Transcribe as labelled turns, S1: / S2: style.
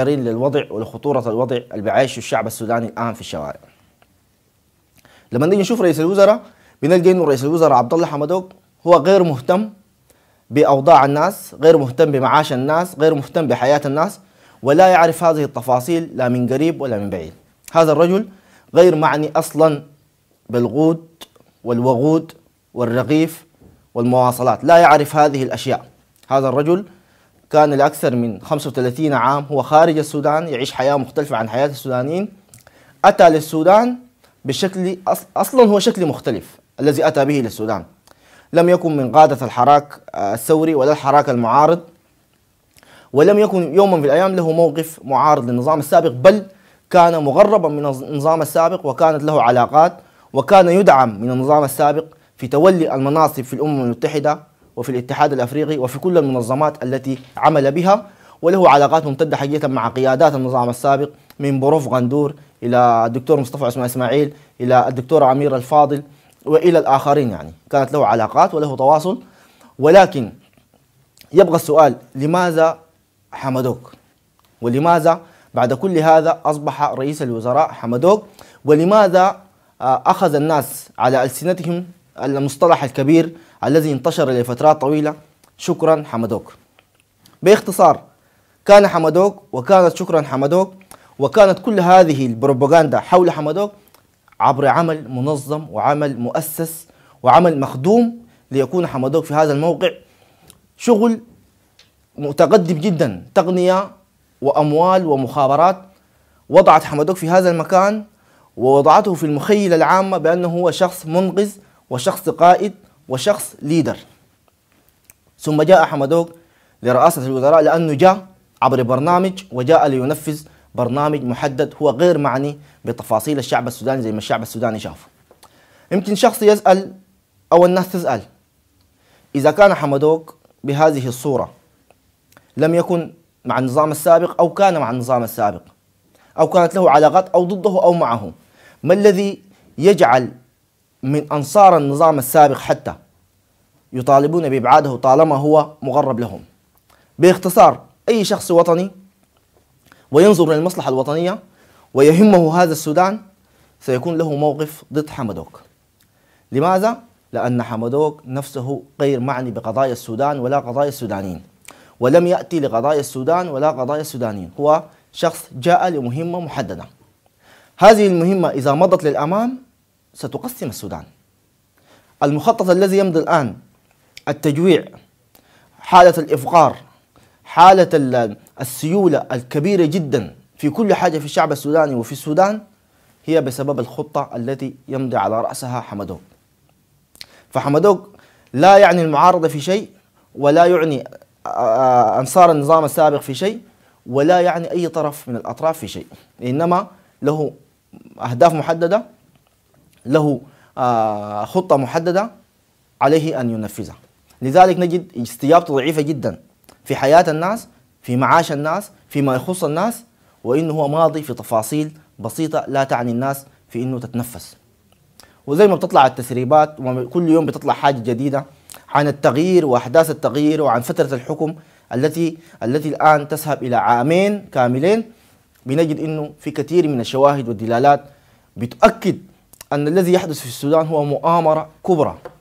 S1: متحيرين للوضع ولخطورة الوضع اللي بيعيشه الشعب السوداني الآن في الشوارع لما نيجي نشوف رئيس الوزراء بنلقى إنه رئيس الوزراء عبد الله حمدوك هو غير مهتم بأوضاع الناس غير مهتم بمعاش الناس غير مهتم بحياة الناس ولا يعرف هذه التفاصيل لا من قريب ولا من بعيد هذا الرجل غير معني أصلا بالغود والوغود والرغيف والمواصلات لا يعرف هذه الأشياء هذا الرجل كان لأكثر من 35 عام هو خارج السودان يعيش حياة مختلفة عن حياة السودانيين أتى للسودان بشكل أصلا هو شكل مختلف الذي أتى به للسودان لم يكن من قادة الحراك آه، الثوري ولا الحراك المعارض ولم يكن يوما في الأيام له موقف معارض للنظام السابق بل كان مغربا من النظام السابق وكانت له علاقات وكان يدعم من النظام السابق في تولي المناصب في الأمم المتحدة وفي الاتحاد الأفريقي وفي كل المنظمات التي عمل بها وله علاقات ممتدة حقيقة مع قيادات النظام السابق من بروف غندور إلى الدكتور مصطفى عثمان إسماعيل إلى الدكتور أمير الفاضل وإلى الآخرين يعني كانت له علاقات وله تواصل ولكن يبقى السؤال لماذا حمدوك ولماذا بعد كل هذا أصبح رئيس الوزراء حمدوك ولماذا آه، أخذ الناس على ألسنتهم المصطلح الكبير الذي انتشر لفترات طويلة شكرا حمدوك باختصار كان حمدوك وكانت شكرا حمدوك وكانت كل هذه البروباغندا حول حمدوك عبر عمل منظم وعمل مؤسس وعمل مخدوم ليكون حمدوك في هذا الموقع شغل متقدم جدا تقنية وأموال ومخابرات وضعت حمدوك في هذا المكان ووضعته في المخيلة العامة بأنه هو شخص منقذ وشخص قائد وشخص ليدر ثم جاء حمدوك لرئاسة الوزراء لأنه جاء عبر برنامج وجاء لينفذ برنامج محدد هو غير معني بتفاصيل الشعب السوداني زي ما الشعب السوداني شافه يمكن شخص يسأل أو الناس تسأل إذا كان حمدوك بهذه الصورة لم يكن مع النظام السابق أو كان مع النظام السابق أو كانت له علاقات أو ضده أو معه ما الذي يجعل من أنصار النظام السابق حتى يطالبون بإبعاده طالما هو مغرب لهم باختصار أي شخص وطني وينظر للمصلحة الوطنية ويهمه هذا السودان سيكون له موقف ضد حمدوك لماذا؟ لأن حمدوك نفسه غير معني بقضايا السودان ولا قضايا السودانيين ولم يأتي لقضايا السودان ولا قضايا السودانيين هو شخص جاء لمهمة محددة هذه المهمة إذا مضت للأمام ستقسم السودان المخطط الذي يمضي الآن التجويع حالة الإفقار حالة السيولة الكبيرة جدا في كل حاجة في الشعب السوداني وفي السودان هي بسبب الخطة التي يمضي على رأسها حمدوك فحمدوك لا يعني المعارضة في شيء ولا يعني أنصار النظام السابق في شيء ولا يعني أي طرف من الأطراف في شيء إنما له أهداف محددة له آه, خطة محددة عليه أن ينفذها لذلك نجد استجابته ضعيفة جدا في حياة الناس في معاش الناس فيما يخص الناس وإنه هو ماضي في تفاصيل بسيطة لا تعني الناس في إنه تتنفس وزي ما بتطلع التسريبات وكل يوم بتطلع حاجة جديدة عن التغيير وأحداث التغيير وعن فترة الحكم التي التي الآن تذهب إلى عامين كاملين بنجد إنه في كثير من الشواهد والدلالات بتؤكد أن الذي يحدث في السودان هو مؤامرة كبرى